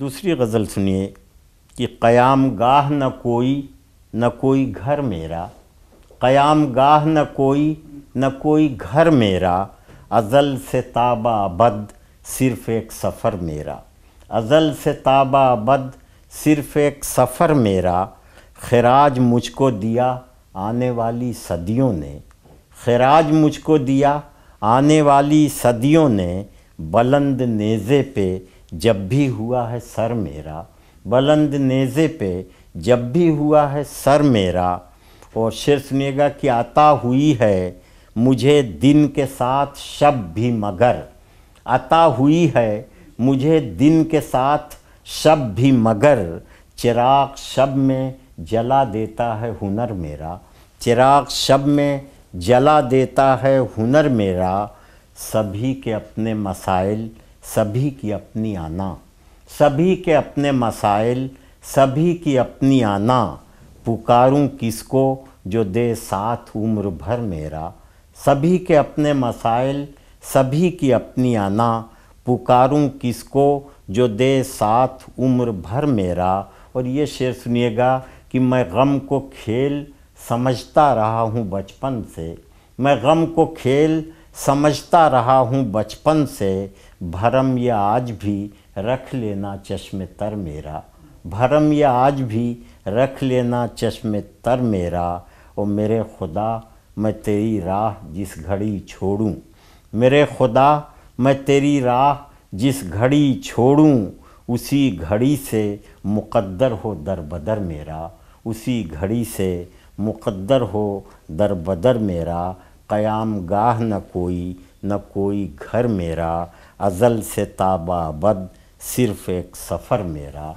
دوسری غزل سنیے کہ قیام گاہ نہ کوئی نہ کوئی گھر میرا قیام گاہ نہ کوئی نہ کوئی گھر میرا ازل سے تابہ بد صرف ایک سفر میرا ازل سے تابہ بد صرف ایک سفر میرا خراج مجھ کو دیا آنے والی صدیوں نے خراج مجھ کو دیا آنے والی صدیوں نے بلند نیزے پہ جب بھی ہوا ہے سر میرا بلند نیزے پہ جب بھی ہوا ہے سر میرا اور شیر سنی گا کہ عطا ہوئی ہے مجھے دن کے ساتھ شب بھی مگر عطا ہوئی ہے مجھے دن کے ساتھ شب بھی مگر چراغ شب میں جلا دیتا ہے ہنر میرا چراغ شب میں جلا دیتا ہے ہنر میرا سبھی کے اپنے مسائل سبھی کی اپنی آنا سبھی کے اپنے مسائل سبھی کی اپنی آنا پکاروں کس کو جو دے ساتھ عمر بھر میرا سبھی کے اپنے مسائل سبھی کی اپنی آنا پکاروں کس کو جو دے ساتھ عمر بھر میرا اور یہ شعر سنیے گا کہ میں غم کو کھیل سمجھتا رہا ہوں بچپن سے میں غم کو کھیل سمجھتا رہا ہوں بچپن سے بھرم آج بھی رکھ لینا چشم تر میرا بھرم یا آج بھی رکھ لینا چشم تر میرا او میرے خدا میں تیری راہ جس گھڑی چھوڑوں میرے خدا میں تیری راہ جس گھڑی چھوڑوں اسی گھڑی سے مقدر ہو در بدر میرا اسی گھڑی سے مقدر ہو در بدر میرا قیام گاہ نہ کوئی نہ کوئی گھر میرا ازل سے تابہ بد صرف ایک سفر میرا